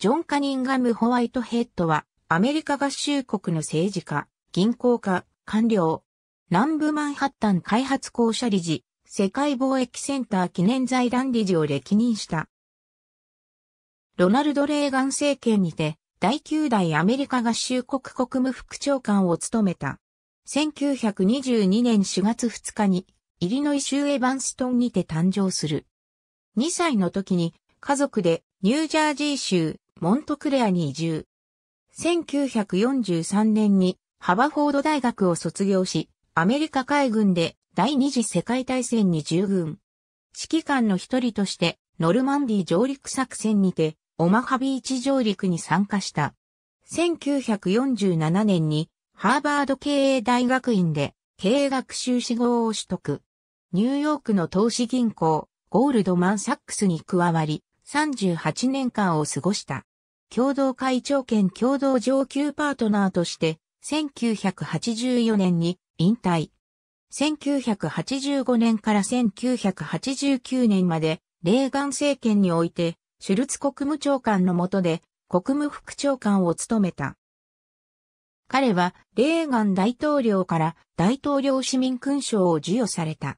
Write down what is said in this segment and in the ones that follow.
ジョン・カニンガム・ホワイトヘッドは、アメリカ合衆国の政治家、銀行家、官僚、南部マンハッタン開発公社理事、世界貿易センター記念財団理事を歴任した。ロナルド・レーガン政権にて、第9代アメリカ合衆国国務副長官を務めた。1922年4月2日に、イリノイ州エヴァンストンにて誕生する。2歳の時に、家族でニュージャージー州モントクレアに移住。1943年にハバフォード大学を卒業し、アメリカ海軍で第二次世界大戦に従軍。指揮官の一人としてノルマンディ上陸作戦にてオマハビーチ上陸に参加した。1947年にハーバード経営大学院で経営学習士号を取得。ニューヨークの投資銀行ゴールドマンサックスに加わり、38年間を過ごした。共同会長兼共同上級パートナーとして、1984年に引退。1985年から1989年まで、レーガン政権において、シュルツ国務長官の下で、国務副長官を務めた。彼は、レーガン大統領から大統領市民勲章を授与された。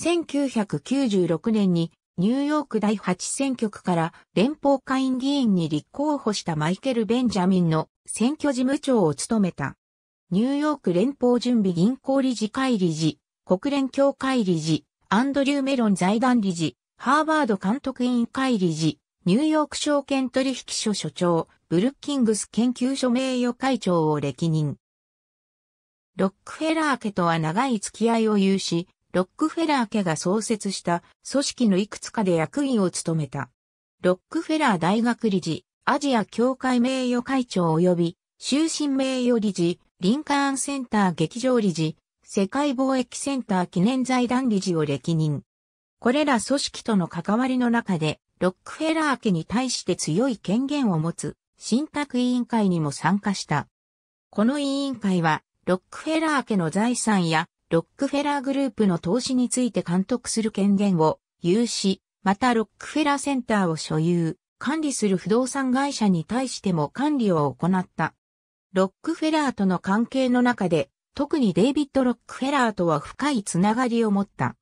1996年にニューヨーク第8選挙区から連邦下院議員に立候補したマイケル・ベンジャミンの選挙事務長を務めた。ニューヨーク連邦準備銀行理事会理事、国連協会理事、アンドリュー・メロン財団理事、ハーバード監督委員会理事、ニューヨーク証券取引所所長、ブルッキングス研究所名誉会長を歴任。ロックフェラー家とは長い付き合いを有し、ロックフェラー家が創設した組織のいくつかで役員を務めた。ロックフェラー大学理事、アジア協会名誉会長及び、終身名誉理事、リンカーンセンター劇場理事、世界貿易センター記念財団理事を歴任。これら組織との関わりの中で、ロックフェラー家に対して強い権限を持つ、信託委員会にも参加した。この委員会は、ロックフェラー家の財産やロックフェラーグループの投資について監督する権限を有し、またロックフェラーセンターを所有、管理する不動産会社に対しても管理を行った。ロックフェラーとの関係の中で、特にデイビッド・ロックフェラーとは深いつながりを持った。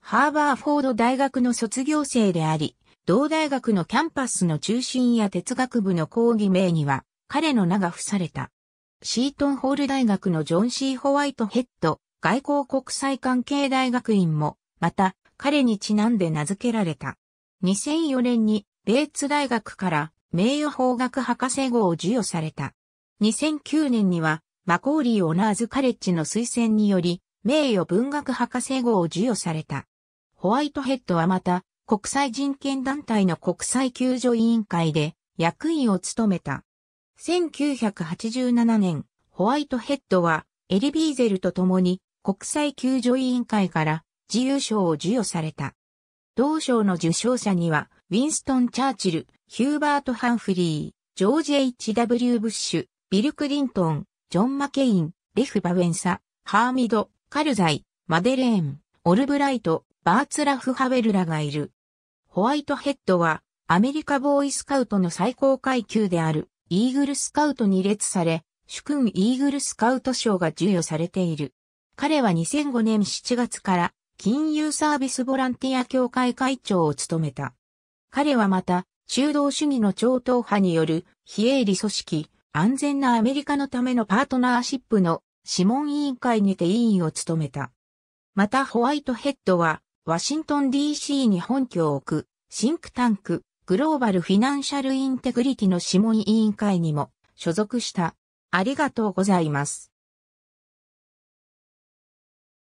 ハーバーフォード大学の卒業生であり、同大学のキャンパスの中心や哲学部の講義名には、彼の名が付された。シートンホール大学のジョン・シー・ホワイトヘッド外交国際関係大学院も、また、彼にちなんで名付けられた。2004年に、ベーツ大学から名誉法学博士号を授与された。2009年には、マコーリーオナーズカレッジの推薦により、名誉文学博士号を授与された。ホワイトヘッドはまた、国際人権団体の国際救助委員会で役員を務めた。1987年、ホワイトヘッドはエリビーゼルと共に国際救助委員会から自由賞を授与された。同賞の受賞者には、ウィンストン・チャーチル、ヒューバート・ハンフリー、ジョージ・ H.W. ブッシュ、ビル・クリントン、ジョン・マケイン、レフ・バウェンサ、ハーミド、カルザイ、マデレーン、オルブライト、バーツラフ・ハウェルらがいる。ホワイトヘッドは、アメリカボーイスカウトの最高階級である、イーグルスカウトに列され、主君イーグルスカウト賞が授与されている。彼は2005年7月から金融サービスボランティア協会会長を務めた。彼はまた、中道主義の超党派による非営利組織、安全なアメリカのためのパートナーシップの諮問委員会にて委員を務めた。またホワイトヘッドは、ワシントン DC に本拠を置く、シンクタンク、グローバルフィナンシャルインテグリティの諮問委員会にも所属した。ありがとうございます。